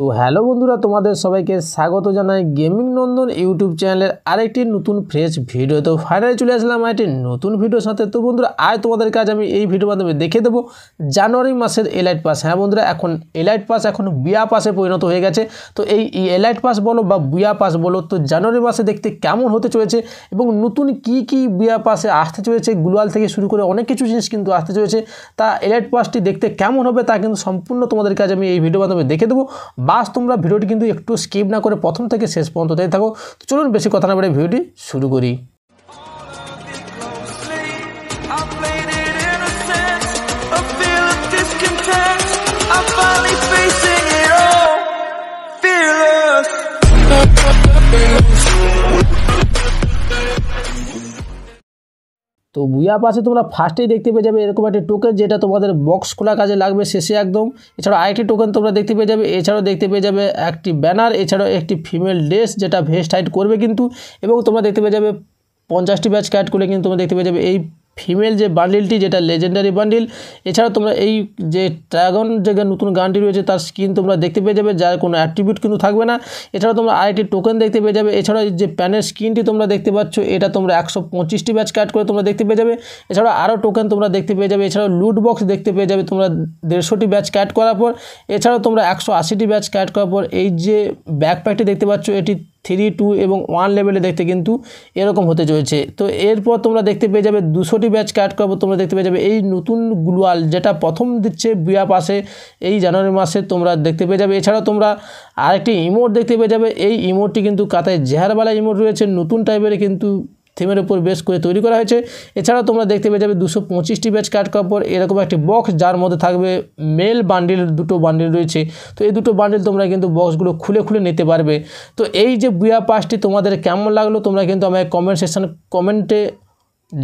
তো হ্যালো বন্ধুরা তোমাদের সবাইকে স্বাগত জানাই গেমিং নন্দন ইউটিউব চ্যানেলের আরেকটি নতুন ফ্রেশ ভিডিও তো ফাইনালে চলে আসলাম একটি নতুন ভিডিওর সাথে তো বন্ধুরা আজ তোমাদের কাজ আমি এই ভিডিওর মাধ্যমে দেখে দেবো জানুয়ারি মাসের এলাইট পাস হ্যাঁ বন্ধুরা এখন এলাইট পাস এখন বিয়া পাসে পরিণত হয়ে গেছে তো এই এলাইট পাস বলো বা বিয়া পাস বলো তো জানুয়ারি মাসে দেখতে কেমন হতে চলেছে এবং নতুন কি কি বিয়া পাসে আসতে চলেছে গ্লোয়াল থেকে শুরু করে অনেক কিছু জিনিস কিন্তু আসতে চলেছে তা এলাইট পাসটি দেখতে কেমন হবে তা কিন্তু সম্পূর্ণ তোমাদের কাজ আমি এই ভিডিওর মাধ্যমে দেখে দেবো বাস তোমরা ভিডিওটি কিন্তু একটু স্কিপ না করে প্রথম থেকে শেষ পর্যন্ত দেখে থাকো চলুন বেশি কথা না বলে ভিডিওটি শুরু করি বুয়া পাশে তোমরা ফার্স্টেই দেখতে পেয়ে যাবে এরকম একটি টোকেন যেটা তোমাদের বক্স খোলা কাজে লাগবে শেষে একদম এছাড়া আরেকটি টোকেন তোমরা দেখতে পেয়ে যাবে এছাড়াও দেখতে পেয়ে যাবে একটি ব্যানার এছাড়াও একটি ফিমেল ড্রেস যেটা ভেস্ট হাইট করবে কিন্তু এবং তোমরা দেখতে পেয়ে যাবে পঞ্চাশটি ব্যাচ ক্যাট করলে কিন্তু তোমরা দেখতে পেয়ে যাবে এই ফিমেল যে বান্ডিলটি যেটা লেজেন্ডারি বান্ডিল এছাড়া তোমরা এই যে ড্রাগন যে নতুন গানটি রয়েছে তার স্কিন তোমরা দেখতে পেয়ে যাবে যার কোনো অ্যাট্রিবিউট কিন্তু থাকবে না এছাড়া তোমরা আরেকটি টোকেন দেখতে পেয়ে যাবে এছাড়া যে প্যানের স্কিনটি তোমরা দেখতে পাচ্ছ এটা তোমরা একশো পঁচিশটি ব্যাচ কাট করে তোমরা দেখতে পেয়ে যাবে এছাড়া আরও টোকেন তোমরা দেখতে পেয়ে যাবে এছাড়াও লুট বক্স দেখতে পেয়ে যাবে তোমরা দেড়শোটি ব্যাচ কাট করার পর এছাড়াও তোমরা একশো আশিটি ব্যাচ কাট করার পর এই যে ব্যাকপ্যাকটি দেখতে পাচ্ছ এটি থ্রি টু এবং ওয়ান লেভেলে দেখতে কিন্তু এরকম হতে চলেছে তো এরপর তোমরা দেখতে পেয়ে যাবে দুশোটি ব্যাচ কাট করবো তোমরা দেখতে পেয়ে যাবে এই নতুন গ্লোয়াল যেটা প্রথম দিচ্ছে বিয়া পাশে এই জানুয়ারি মাসে তোমরা দেখতে পেয়ে যাবে এছাড়াও তোমরা আরেকটি ইমোট দেখতে পেয়ে যাবে এই ইমোটটি কিন্তু কাতায় জেহারবালা ইমোট রয়েছে নতুন টাইপের কিন্তু থিমের উপর বেস করে তৈরি করা হয়েছে এছাড়াও তোমরা দেখতে পেয়ে যাবে দুশো পঁচিশটি ব্যাচ কাট কাপড় এরকম একটি বক্স যার মধ্যে থাকবে মেল বান্ডিল দুটো বান্ডিল রয়েছে তো এই দুটো বান্ডিল তোমরা কিন্তু বক্সগুলো খুলে খুলে নিতে পারবে তো এই যে বুয়া পাসটি তোমাদের কেমন লাগলো তোমরা কিন্তু আমায় কমেন্ট সেকশান কমেন্টে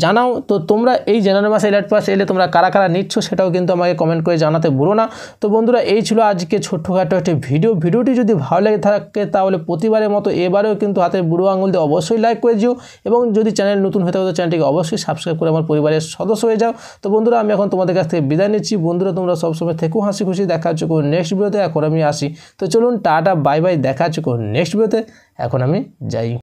জানাও তো তোমরা এই জেনারেল মাসে এলার্ট পাস এলে তোমরা কারা কারা নিচ্ছ সেটাও কিন্তু আমাকে কমেন্ট করে জানাতে ভুলো না তো বন্ধুরা এই ছিল আজকে ছোট্টখাটো একটি ভিডিও ভিডিওটি যদি ভালো লেগে থাকে তাহলে প্রতিবারের মতো এবারেও কিন্তু হাতে বুড়ো আঙুল দিয়ে অবশ্যই লাইক করে দিও এবং যদি চ্যানেল নতুন হয়ে থাকে তো চ্যানেলটিকে অবশ্যই সাবস্ক্রাইব করে আমার পরিবারের সদস্য হয়ে যাও তো বন্ধুরা আমি এখন তোমাদের কাছ থেকে বিদায় নিচ্ছি বন্ধুরা তোমরা সবসময় থেকেও হাসি খুশি দেখা হচ্ছে নেক্সট ভিডিওতে এখন আমি আসি তো চলুন টাটা বাই বাই দেখা হচ্ছে নেক্সট ভিডিওতে এখন আমি যাই